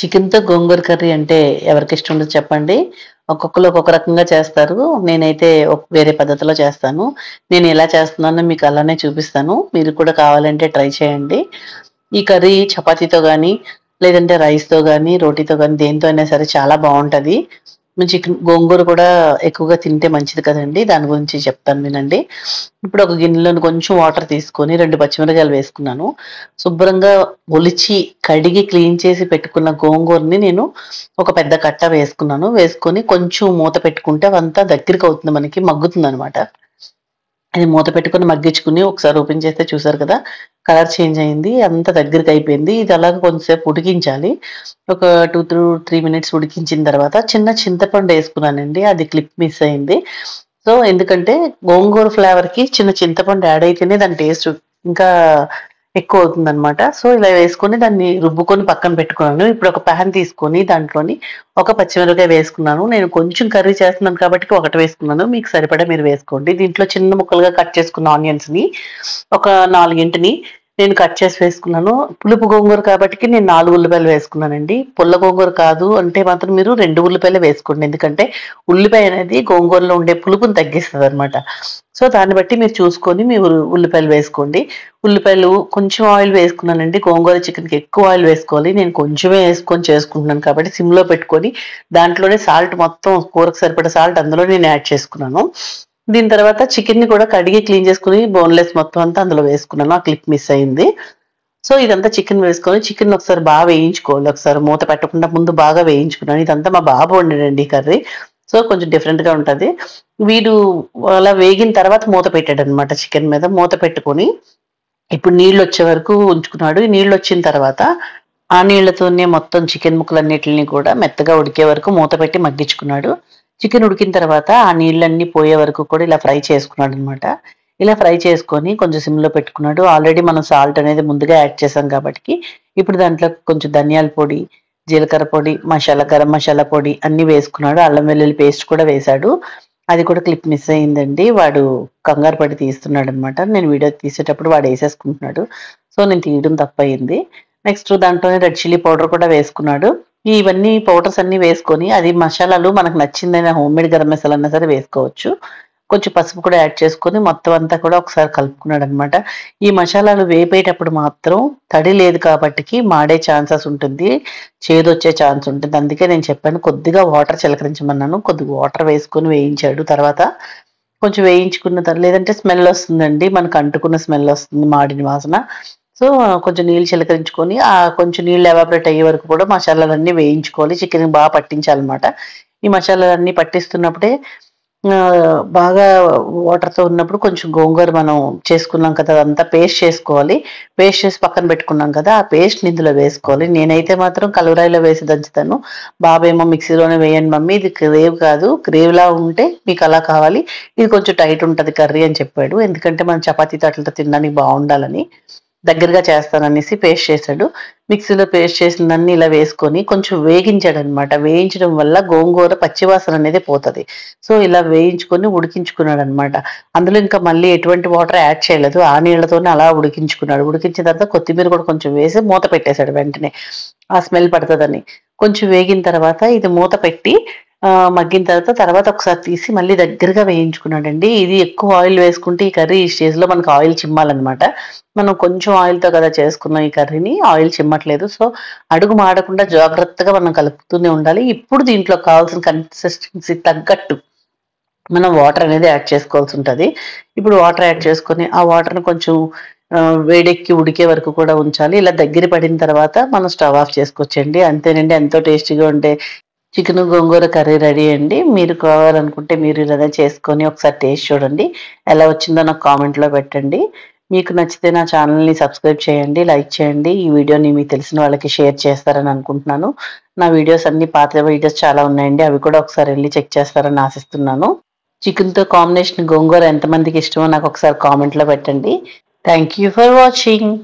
చికెన్తో గోంగూర కర్రీ అంటే ఎవరికి ఇష్టం ఉండదు చెప్పండి ఒక్కొక్కరు ఒక్కొక్క రకంగా చేస్తారు నేనైతే వేరే పద్ధతిలో చేస్తాను నేను ఎలా చేస్తున్నానో మీకు అలానే చూపిస్తాను మీరు కూడా కావాలంటే ట్రై చేయండి ఈ కర్రీ చపాతీతో కానీ లేదంటే రైస్తో కానీ రోటీతో కానీ దేనితో అయినా సరే చాలా బాగుంటుంది చికెన్ గోంగూర కూడా ఎక్కువగా తింటే మంచిది కదండి దాని గురించి చెప్తాను వినండి ఇప్పుడు ఒక గిన్నెలోని కొంచెం వాటర్ తీసుకొని రెండు పచ్చిమిరకాయలు వేసుకున్నాను శుభ్రంగా ఒలిచి కడిగి క్లీన్ చేసి పెట్టుకున్న గోంగూరని నేను ఒక పెద్ద కట్ట వేసుకున్నాను వేసుకొని కొంచెం మూత పెట్టుకుంటే అవంతా దగ్గరికి అవుతుంది మనకి మగ్గుతుంది అనమాట అది మూత పెట్టుకుని మగ్గించుకుని ఒకసారి ఓపెన్ చేస్తే చూసారు కదా కలర్ చేంజ్ అయింది అంత దగ్గరికి అయిపోయింది ఇది అలాగే కొంతసేపు ఉడికించాలి ఒక టూ త్రూ త్రీ మినిట్స్ ఉడికించిన తర్వాత చిన్న చింతపండు వేసుకున్నానండి అది క్లిప్ మిస్ అయింది సో ఎందుకంటే గోంగూర ఫ్లేవర్కి చిన్న చింతపండు యాడ్ అయితేనే దాని టేస్ట్ ఇంకా ఎక్కువ అనమాట సో ఇలా వేసుకొని దాన్ని రుబ్బుకొని పక్కన పెట్టుకున్నాను ఇప్పుడు ఒక ప్యాన్ తీసుకొని దాంట్లోని ఒక పచ్చిమిరపకాయ వేసుకున్నాను నేను కొంచెం కర్రీ చేస్తున్నాను కాబట్టి ఒకటి వేసుకున్నాను మీకు సరిపడా మీరు వేసుకోండి దీంట్లో చిన్న ముక్కలుగా కట్ చేసుకున్న ఆనియన్స్ని ఒక నాలుగింటిని నేను కట్ చేసి వేసుకున్నాను పులుపు గోంగూర కాబట్టి నేను నాలుగు ఉల్లిపాయలు వేసుకున్నానండి పుల్ల గోంగూర కాదు అంటే మాత్రం మీరు రెండు ఉల్లిపాయలు వేసుకోండి ఎందుకంటే ఉల్లిపాయ అనేది గోంగూరలో ఉండే పులుపుని తగ్గిస్తుంది అనమాట సో దాన్ని బట్టి మీరు చూసుకొని మీ ఉల్లిపాయలు వేసుకోండి ఉల్లిపాయలు కొంచెం ఆయిల్ వేసుకున్నానండి గోంగూర చికెన్కి ఎక్కువ ఆయిల్ వేసుకోవాలి నేను కొంచెమే వేసుకొని చేసుకుంటున్నాను కాబట్టి సిమ్లో పెట్టుకొని దాంట్లోనే సాల్ట్ మొత్తం కూరకు సరిపడే సాల్ట్ అందులో నేను యాడ్ చేసుకున్నాను దీని తర్వాత చికెన్ని కూడా కడిగి క్లీన్ చేసుకుని బోన్లెస్ మొత్తం అంతా అందులో వేసుకున్నాను ఆ క్లిప్ మిస్ అయింది సో ఇదంతా చికెన్ వేసుకొని చికెన్ ఒకసారి బాగా వేయించుకోవాలి ఒకసారి మూత పెట్టకుండా ముందు బాగా వేయించుకున్నాను ఇదంతా మా బాబు వండాడండి కర్రీ సో కొంచెం డిఫరెంట్గా ఉంటుంది వీడు అలా వేగిన తర్వాత మూత పెట్టాడు అనమాట చికెన్ మీద మూత పెట్టుకొని ఇప్పుడు నీళ్ళు వచ్చే వరకు ఉంచుకున్నాడు నీళ్ళు వచ్చిన తర్వాత ఆ నీళ్లతోనే మొత్తం చికెన్ ముక్కలన్నిటిని కూడా మెత్తగా ఉడికే వరకు మూత పెట్టి మగ్గించుకున్నాడు చికెన్ ఉడికిన తర్వాత ఆ నీళ్ళన్నీ పోయే వరకు కూడా ఇలా ఫ్రై చేసుకున్నాడు అనమాట ఇలా ఫ్రై చేసుకొని కొంచెం సిమ్లో పెట్టుకున్నాడు ఆల్రెడీ మనం సాల్ట్ అనేది ముందుగా యాడ్ చేసాం కాబట్టి ఇప్పుడు దాంట్లో కొంచెం ధనియాల పొడి జీలకర్ర పొడి మసాలా గరం మసాలా పొడి అన్నీ వేసుకున్నాడు అల్లం వెల్లుల్లి పేస్ట్ కూడా వేశాడు అది కూడా క్లిప్ మిస్ అయిందండి వాడు కంగారు పడి తీస్తున్నాడు అనమాట నేను వీడియో తీసేటప్పుడు వాడు వేసేసుకుంటున్నాడు సో నేను తీయడం తప్పయింది నెక్స్ట్ దాంట్లోనే రెడ్ చిల్లీ పౌడర్ కూడా వేసుకున్నాడు ఇవన్నీ పౌడర్స్ అన్నీ వేసుకొని అది మసాలాలు మనకు నచ్చిందైనా మేడ్ గరం మసాలా అన్నా సరే వేసుకోవచ్చు కొంచెం పసుపు కూడా యాడ్ చేసుకొని మొత్తం అంతా కూడా ఒకసారి కలుపుకున్నాడు అనమాట ఈ మసాలాలు వేపేటప్పుడు మాత్రం తడి లేదు కాబట్టికి మాడే ఛాన్సెస్ ఉంటుంది చేదొచ్చే ఛాన్స్ ఉంటుంది అందుకే నేను చెప్పాను కొద్దిగా వాటర్ చిలకరించమన్నాను కొద్దిగా వాటర్ వేసుకొని వేయించాడు తర్వాత కొంచెం వేయించుకున్న తర్వాత లేదంటే స్మెల్ వస్తుందండి మనకు అంటుకున్న స్మెల్ వస్తుంది మాడిన వాసన సో కొంచెం నీళ్ళు చిలకరించుకొని ఆ కొంచెం నీళ్ళు ఎవాపరేట్ అయ్యే వరకు కూడా మసాలాలన్నీ వేయించుకోవాలి చికెన్ బాగా పట్టించాలన్నమాట ఈ మసాలాలన్నీ పట్టిస్తున్నప్పుడే బాగా వాటర్తో ఉన్నప్పుడు కొంచెం గోంగూర మనం చేసుకున్నాం కదా అదంతా పేస్ట్ చేసుకోవాలి పేస్ట్ చేసి పక్కన పెట్టుకున్నాం కదా ఆ పేస్ట్ ఇందులో వేసుకోవాలి నేనైతే మాత్రం కలవరాయిలో వేసి దంచుతాను బాబేమో మిక్సీలోనే వేయండి మమ్మీ ఇది గ్రేవ్ కాదు గ్రేవ్లా ఉంటే మీకు అలా కావాలి ఇది కొంచెం టైట్ ఉంటుంది కర్రీ అని చెప్పాడు ఎందుకంటే మనం చపాతీ తట్లతో తినడానికి బాగుండాలని దగ్గరగా చేస్తాననేసి పేస్ట్ చేశాడు మిక్సీలో పేస్ట్ చేసినన్ని ఇలా వేసుకొని కొంచెం వేగించాడు అనమాట వేయించడం వల్ల గోంగూర పచ్చివాసన అనేది పోతుంది సో ఇలా వేయించుకొని ఉడికించుకున్నాడు అనమాట అందులో ఇంకా మళ్ళీ ఎటువంటి వాటర్ యాడ్ చేయలేదు ఆ నీళ్ళతోనే అలా ఉడికించుకున్నాడు ఉడికించిన తర్వాత కొత్తిమీర కూడా కొంచెం వేసి మూత పెట్టేశాడు వెంటనే ఆ స్మెల్ పడుతుందని కొంచెం వేగిన తర్వాత ఇది మూత పెట్టి మగ్గిన తర్వాత తర్వాత ఒకసారి తీసి మళ్ళీ దగ్గరగా వేయించుకున్నాడండి ఇది ఎక్కువ ఆయిల్ వేసుకుంటే ఈ కర్రీ ఈ స్టేజ్లో మనకు ఆయిల్ చిమ్మాలన్నమాట మనం కొంచెం ఆయిల్తో కదా చేసుకున్నాం ఈ కర్రీని ఆయిల్ చిమ్మట్లేదు సో అడుగు మాడకుండా జాగ్రత్తగా మనం కలుపుతూనే ఉండాలి ఇప్పుడు దీంట్లో కావాల్సిన కన్సిస్టెన్సీ తగ్గట్టు మనం వాటర్ అనేది యాడ్ చేసుకోవాల్సి ఉంటుంది ఇప్పుడు వాటర్ యాడ్ చేసుకొని ఆ వాటర్ని కొంచెం వేడెక్కి ఉడికే వరకు కూడా ఉంచాలి ఇలా దగ్గర పడిన తర్వాత మనం స్టవ్ ఆఫ్ చేసుకొచ్చండి అంతేనండి ఎంతో టేస్టీగా ఉండే చికెన్ గోంగూర కర్రీ రెడీ అండి మీరు కావాలనుకుంటే మీరు ఇలా చేసుకొని ఒకసారి టేస్ట్ చూడండి ఎలా వచ్చిందో నాకు కామెంట్లో పెట్టండి మీకు నచ్చితే నా ఛానల్ని సబ్స్క్రైబ్ చేయండి లైక్ చేయండి ఈ వీడియోని మీకు తెలిసిన వాళ్ళకి షేర్ చేస్తారని అనుకుంటున్నాను నా వీడియోస్ అన్ని పాత వీడియోస్ చాలా ఉన్నాయండి అవి కూడా ఒకసారి వెళ్ళి చెక్ చేస్తారని ఆశిస్తున్నాను చికెన్తో కాంబినేషన్ గోంగూర ఎంతమందికి ఇష్టమో నాకు ఒకసారి కామెంట్లో పెట్టండి థ్యాంక్ ఫర్ వాచింగ్